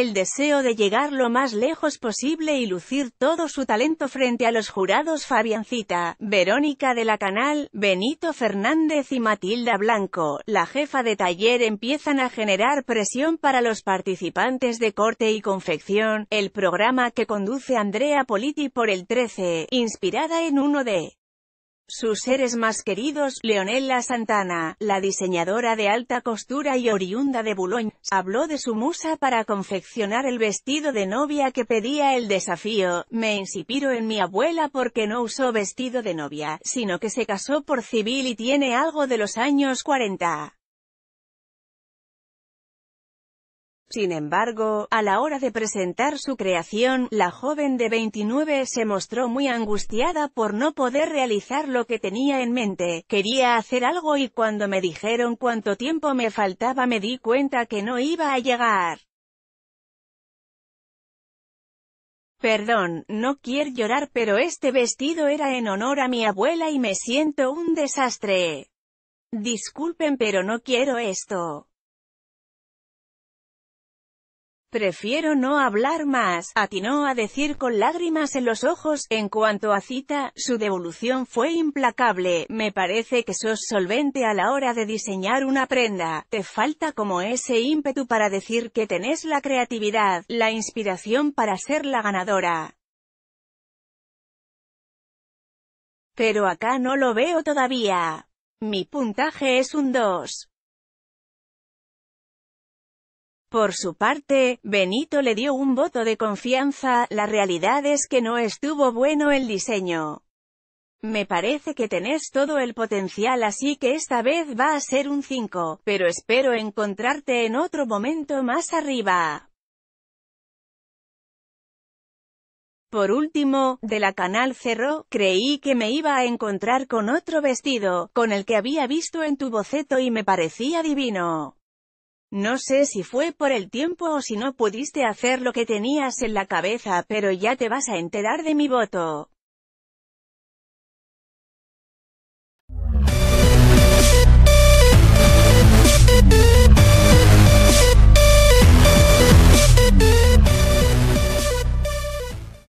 el deseo de llegar lo más lejos posible y lucir todo su talento frente a los jurados Fabiancita, Verónica de la Canal, Benito Fernández y Matilda Blanco, la jefa de taller empiezan a generar presión para los participantes de corte y confección, el programa que conduce Andrea Politi por el 13, inspirada en uno de sus seres más queridos, Leonela Santana, la diseñadora de alta costura y oriunda de Boulogne, habló de su musa para confeccionar el vestido de novia que pedía el desafío. Me inspiro en mi abuela porque no usó vestido de novia, sino que se casó por civil y tiene algo de los años 40. Sin embargo, a la hora de presentar su creación, la joven de 29 se mostró muy angustiada por no poder realizar lo que tenía en mente. Quería hacer algo y cuando me dijeron cuánto tiempo me faltaba me di cuenta que no iba a llegar. Perdón, no quiero llorar pero este vestido era en honor a mi abuela y me siento un desastre. Disculpen pero no quiero esto. Prefiero no hablar más, atinó a decir con lágrimas en los ojos, en cuanto a cita, su devolución fue implacable, me parece que sos solvente a la hora de diseñar una prenda, te falta como ese ímpetu para decir que tenés la creatividad, la inspiración para ser la ganadora. Pero acá no lo veo todavía. Mi puntaje es un 2. Por su parte, Benito le dio un voto de confianza, la realidad es que no estuvo bueno el diseño. Me parece que tenés todo el potencial así que esta vez va a ser un 5, pero espero encontrarte en otro momento más arriba. Por último, de la canal cerró, creí que me iba a encontrar con otro vestido, con el que había visto en tu boceto y me parecía divino. No sé si fue por el tiempo o si no pudiste hacer lo que tenías en la cabeza, pero ya te vas a enterar de mi voto.